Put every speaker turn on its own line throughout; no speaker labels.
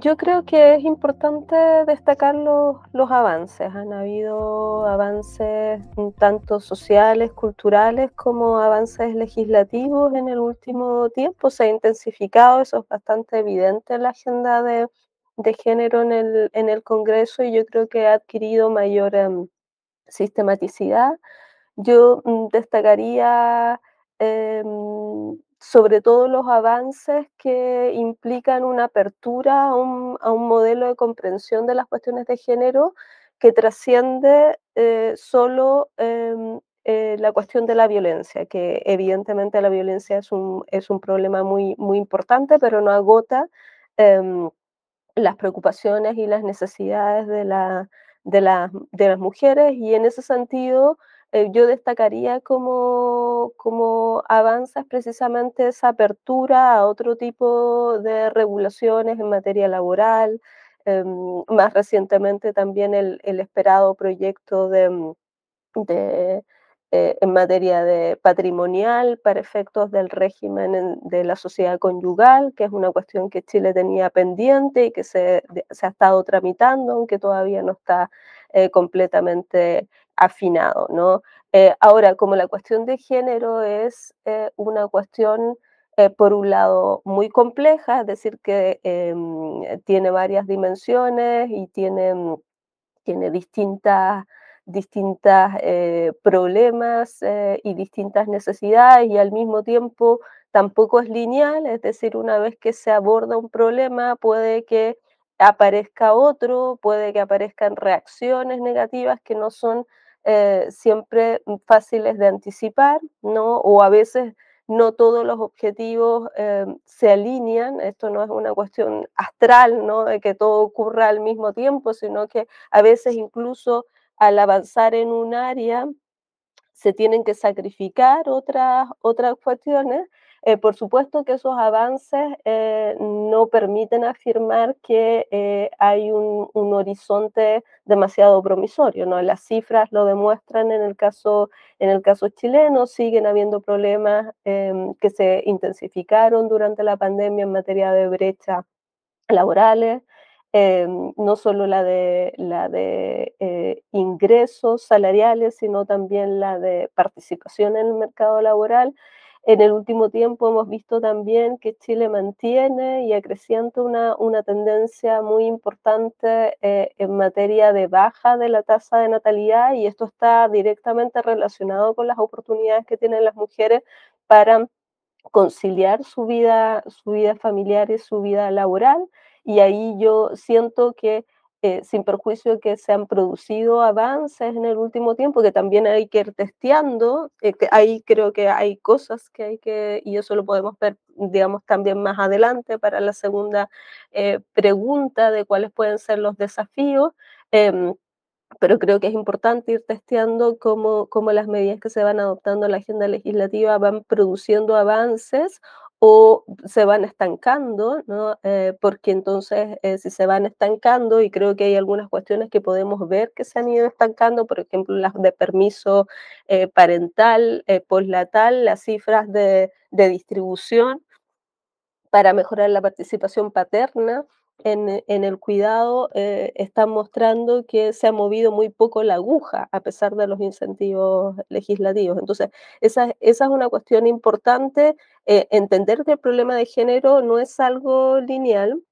yo creo que es importante destacar los, los, avances. Han habido avances tanto sociales, culturales, como avances legislativos en el último tiempo. Se ha intensificado, eso es bastante evidente la agenda de, género en el, en el Congreso y yo creo que ha adquirido mayor em, sistematicidad. Yo mm, destacaría... Em, sobre todo los avances que implican una apertura a un, modelo de comprensión de las cuestiones de género que trasciende eh, solo em, eh, la cuestión de la violencia, que evidentemente la violencia es un, problema muy, muy importante, pero no agota em, las preocupaciones y las necesidades de, de las mujeres y en ese sentido eh, yo destacaría cómo, como avanza precisamente esa apertura a otro tipo de regulaciones en materia laboral, em, más recientemente también el, el esperado proyecto de, em, de eh, en materia de patrimonial para efectos del régimen de la sociedad conyugal, que es una cuestión que Chile tenía pendiente y que se, se ha estado tramitando, aunque todavía no está eh, completamente afinado. ¿no? Eh, ahora, como la cuestión de género es eh, una cuestión, por un lado, muy compleja, es decir, que em, tiene varias dimensiones y tiene, mm, tiene distintas distintos problemas y distintas necesidades y al mismo tiempo tampoco es lineal, es decir, una vez que se aborda un problema puede que aparezca otro, puede que aparezcan reacciones negativas que no son eh, siempre mm, fáciles de anticipar, ¿no? O a veces no todos los objetivos eh, se alinean, esto no es una cuestión astral, ¿no? De que todo ocurra al mismo tiempo, sino que a veces incluso al avanzar en un área se tienen que sacrificar otras, otras cuestiones eh, por supuesto que esos avances eh, no permiten afirmar que eh, hay un, horizonte demasiado promisorio, Las cifras lo demuestran en el caso, chileno, siguen habiendo problemas em, que se intensificaron durante la pandemia en materia de brechas
laborales,
em, no solo la de, la de ingresos salariales, sino también la de participación en el mercado laboral. En el último tiempo hemos visto también que Chile mantiene y acrecienta una, una tendencia muy importante eh, en materia de baja de la tasa de natalidad y esto está directamente relacionado con las oportunidades que tienen las mujeres para conciliar su vida, su vida familiar y su vida laboral. Y ahí yo siento que eh, sin perjuicio de que se han producido avances en el último tiempo, que también hay que ir testeando, eh, que ahí creo que hay cosas que hay que, y eso lo podemos ver, digamos, también más adelante para la segunda eh, pregunta de cuáles pueden ser los desafíos. Em, pero creo que es importante ir testeando cómo, cómo las medidas que se van adoptando en la agenda legislativa van produciendo avances o se van estancando, ¿no? Eh, porque entonces eh, si se van estancando, y creo que hay algunas cuestiones que podemos ver que se han ido estancando, por ejemplo, las de permiso eh, parental, postnatal, las cifras de, distribución para mejorar la participación paterna, en, el cuidado eh, están mostrando que se ha movido muy poco la aguja a pesar de los incentivos legislativos. Entonces, esa, esa es una cuestión importante, eh, entender que el problema de género no es algo lineal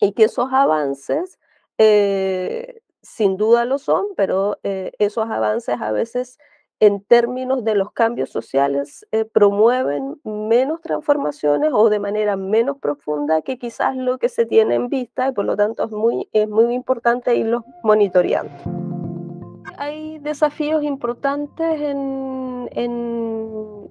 y que esos avances, eh, sin duda lo son, pero esos avances a veces en términos de los cambios sociales eh, promueven menos transformaciones o de manera menos profunda que quizás lo que se tiene en vista y por lo tanto es muy, importante irlos monitoreando. Hay desafíos importantes en,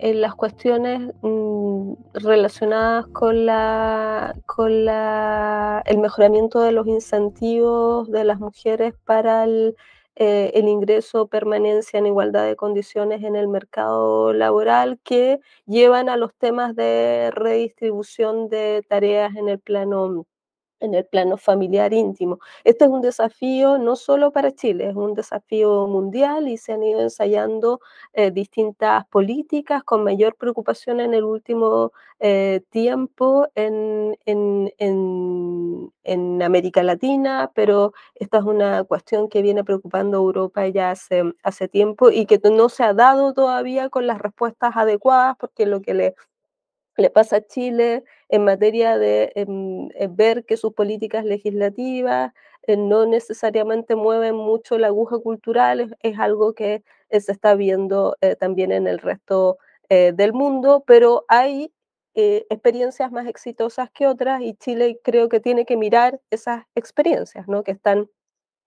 las cuestiones mm, relacionadas con, la, con el mejoramiento de los incentivos de las mujeres para el el eh, ingreso, permanencia en igualdad de condiciones en el mercado laboral, que llevan a los temas de redistribución de tareas en el plano en el plano familiar íntimo. Este es un desafío no solo para Chile, es un desafío mundial y se han ido ensayando eh, distintas políticas con mayor preocupación en el último eh, tiempo en, América Latina, pero esta es una cuestión que viene preocupando a Europa ya hace, hace tiempo y que no se ha dado todavía con las respuestas adecuadas porque lo que le le pasa a Chile en materia de ver que sus políticas legislativas eh, no necesariamente mueven mucho la aguja cultural, es, algo que eh, se está viendo eh, también en el resto del mundo, pero hay experiencias más exitosas que otras y Chile creo que tiene que mirar esas experiencias ¿no? que están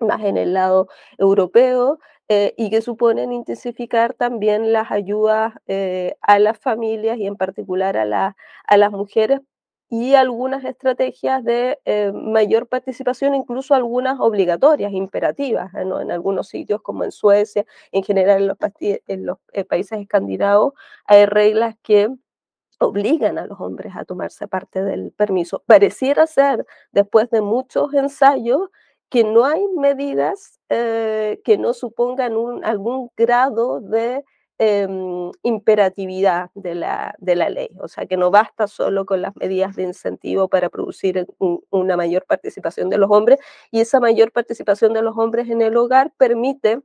más en el lado europeo, eh, y que suponen intensificar también las ayudas eh, a las familias y en particular a, la, a las mujeres y algunas estrategias de eh, mayor participación, incluso algunas obligatorias, imperativas, en algunos sitios como en Suecia, en general en los, en los países escandinavos, hay reglas que obligan a los hombres a tomarse parte del permiso. Pareciera ser, después de muchos ensayos, que no hay medidas eh, que no supongan algún grado de em, imperatividad de la, de la, ley. O sea, que no basta solo con las medidas de incentivo para producir una mayor participación de los hombres y esa mayor participación de los hombres en el hogar permite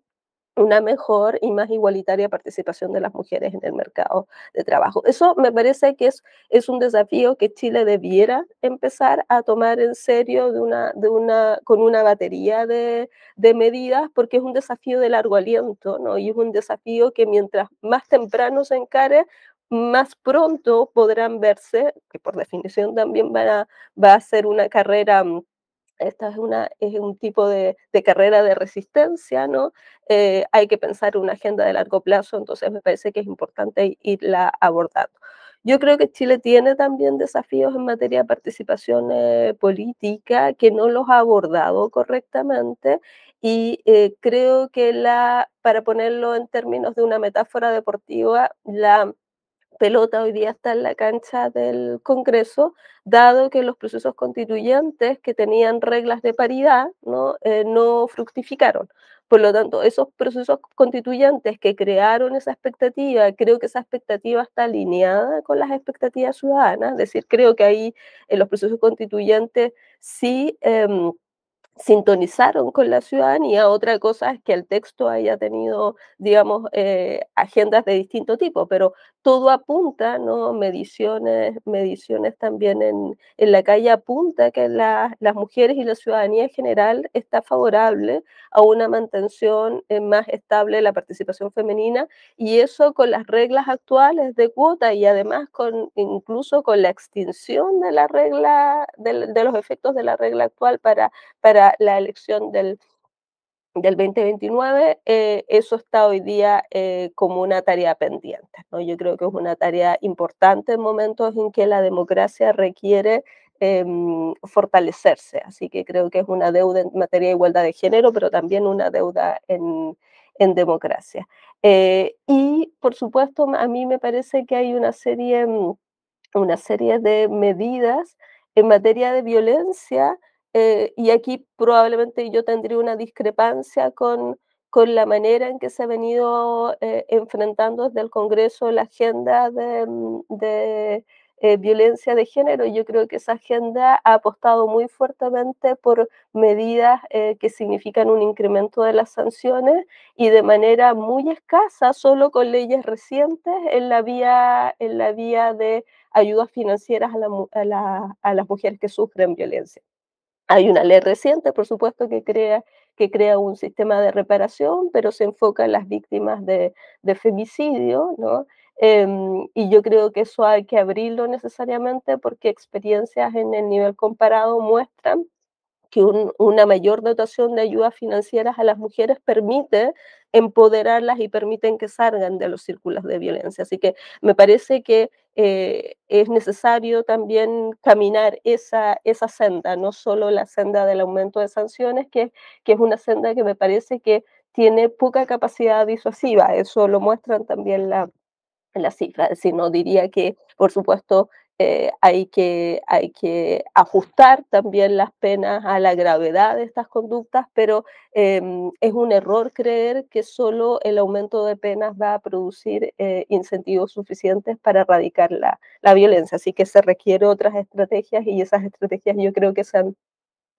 una mejor y más igualitaria participación de las mujeres en el mercado de trabajo. Eso me parece que es, es un desafío que Chile debiera empezar a tomar en serio de una, de una, con una batería de, medidas, porque es un desafío de largo aliento, ¿no? Y es un desafío que mientras más temprano se encare, más pronto podrán verse, que por definición también va a ser una carrera mm, esta es, una, es un tipo de, carrera de resistencia, ¿no? Eh, hay que pensar una agenda de largo plazo, entonces me parece que es importante irla abordando. Yo creo que Chile tiene también desafíos en materia de participación eh, política que no los ha abordado correctamente y eh, creo que la, para ponerlo en términos de una metáfora deportiva, la pelota hoy día está en la cancha del Congreso, dado que los procesos constituyentes que tenían reglas de paridad eh, no, fructificaron. Por lo tanto, esos procesos constituyentes que crearon esa expectativa, creo que esa expectativa está alineada con las expectativas ciudadanas, es decir, creo que ahí en los procesos constituyentes sí... Em, sintonizaron con la ciudadanía. Otra cosa es que el texto haya tenido, digamos, eh, agendas de distinto tipo, pero todo apunta, ¿no? Mediciones, mediciones también en, en la calle apunta que la, las mujeres y la ciudadanía en general está favorable a una mantención eh, más estable de la participación femenina y eso con las reglas actuales de cuota y además con incluso con la extinción de la regla, de, de los efectos de la regla actual para, para la, elección del, del 2029, eh, eso está hoy día eh, como una tarea pendiente. Yo creo que es una tarea importante en momentos en que la democracia requiere em, fortalecerse. Así que creo que es una deuda en materia de igualdad de género, pero también una deuda en, en democracia. Eh, y, por supuesto, a mí me parece que hay una serie, mm, una serie de medidas en materia de violencia eh, y aquí probablemente yo tendría una discrepancia con, la manera en que se ha venido eh, enfrentando desde el Congreso la agenda de, mm, eh, violencia de género. Yo creo que esa agenda ha apostado muy fuertemente por medidas que significan un incremento de las sanciones y de manera muy escasa, solo con leyes recientes, en la vía, en la vía de ayudas financieras a las mujeres que sufren violencia. Hay una ley reciente, por supuesto, que crea, que crea un sistema de reparación, pero se enfoca en las víctimas de, femicidio, ¿no? Em, y yo creo que eso hay que abrirlo necesariamente porque experiencias en el nivel comparado muestran que una mayor dotación de ayudas financieras a las mujeres permite empoderarlas y permiten que salgan de los círculos de violencia. Así que me parece que eh, es necesario también caminar esa, esa senda, no solo la senda del aumento de sanciones, que, que es una senda que me parece que tiene poca capacidad disuasiva, eso lo muestran también la, las cifras, es no diría que, por supuesto, eh, hay, que, hay que ajustar también las penas a la gravedad de estas conductas, pero em, es un error creer que solo el aumento de penas va a producir eh, incentivos suficientes para erradicar la, la, violencia. Así que se requieren otras estrategias y esas estrategias yo creo que se han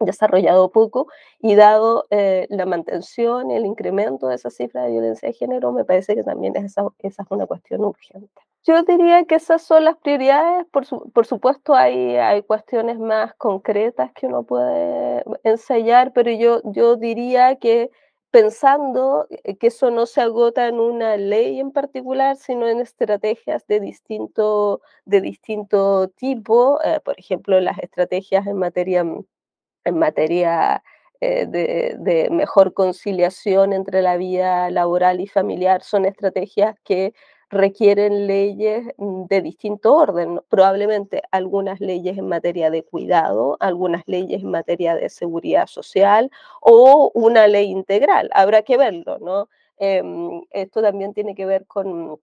desarrollado poco y dado eh, la mantención, el incremento de esa cifra de violencia de género, me parece que también esa, esa es una cuestión urgente. Yo diría que esas son las prioridades, por, supuesto hay, hay cuestiones más concretas que uno puede ensayar, pero yo, yo diría que pensando eh, que eso no se agota en una ley en particular, sino en estrategias de distinto, de distinto tipo, eh, por ejemplo, las estrategias en materia en materia eh, de, mejor conciliación entre la vida laboral y familiar son estrategias que requieren leyes mm, de distinto orden, probablemente algunas leyes en materia de cuidado, algunas leyes en materia de seguridad social o una ley integral. Habrá que verlo, ¿no? Em, esto también tiene que ver con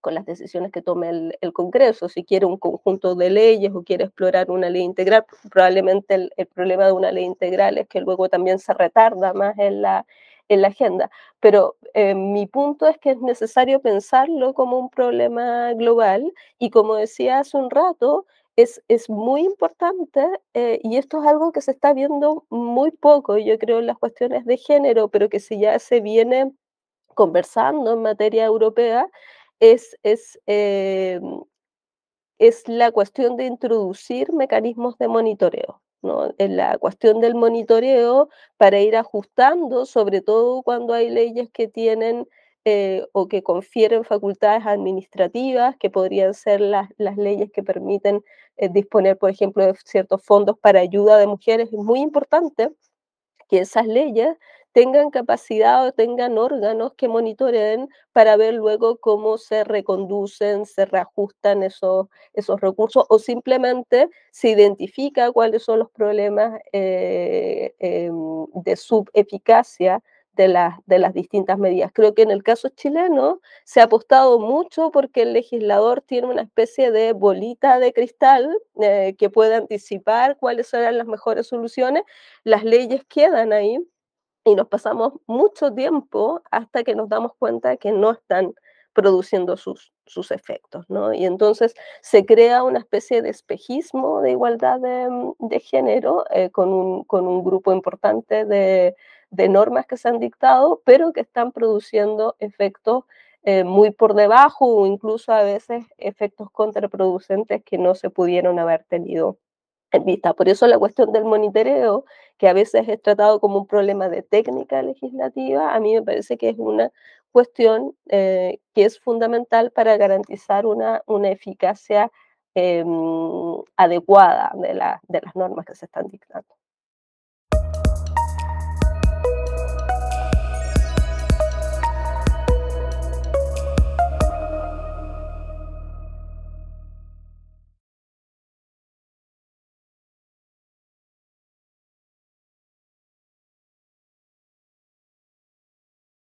con las decisiones que tome el, Congreso. Si quiere un conjunto de leyes o quiere explorar una ley integral, probablemente el, problema de una ley integral es que luego también se retarda más en la, en la agenda. Pero eh, mi punto es que es necesario pensarlo como un problema global y como decía hace un rato, es, muy importante eh, y esto es algo que se está viendo muy poco, yo creo, en las cuestiones de género, pero que si ya se viene conversando en materia europea, es, eh, es, la cuestión de introducir mecanismos de monitoreo. En la cuestión del monitoreo para ir ajustando, sobre todo cuando hay leyes que tienen eh, o que confieren facultades administrativas, que podrían ser las, las leyes que permiten eh, disponer, por ejemplo, de ciertos fondos para ayuda de mujeres. Es muy importante que esas leyes tengan capacidad o tengan órganos que monitoreen para ver luego cómo se reconducen, se reajustan esos, esos recursos o simplemente se identifica cuáles son los problemas eh, em, de subeficacia de las, de las, distintas medidas. Creo que en el caso chileno se ha apostado mucho porque el legislador tiene una especie de bolita de cristal eh, que puede anticipar cuáles serán las mejores soluciones. Las leyes quedan ahí y nos pasamos mucho tiempo hasta que nos damos cuenta que no están produciendo sus, sus efectos, Y entonces se crea una especie de espejismo de igualdad de, género eh, con, un, grupo importante de, normas que se han dictado, pero que están produciendo efectos eh, muy por debajo o incluso a veces efectos contraproducentes que no se pudieron haber tenido por eso la cuestión del monitoreo, que a veces es tratado como un problema de técnica legislativa, a mí me parece que es una cuestión eh, que es fundamental para garantizar una, una eficacia em, adecuada de, de las normas que se están dictando.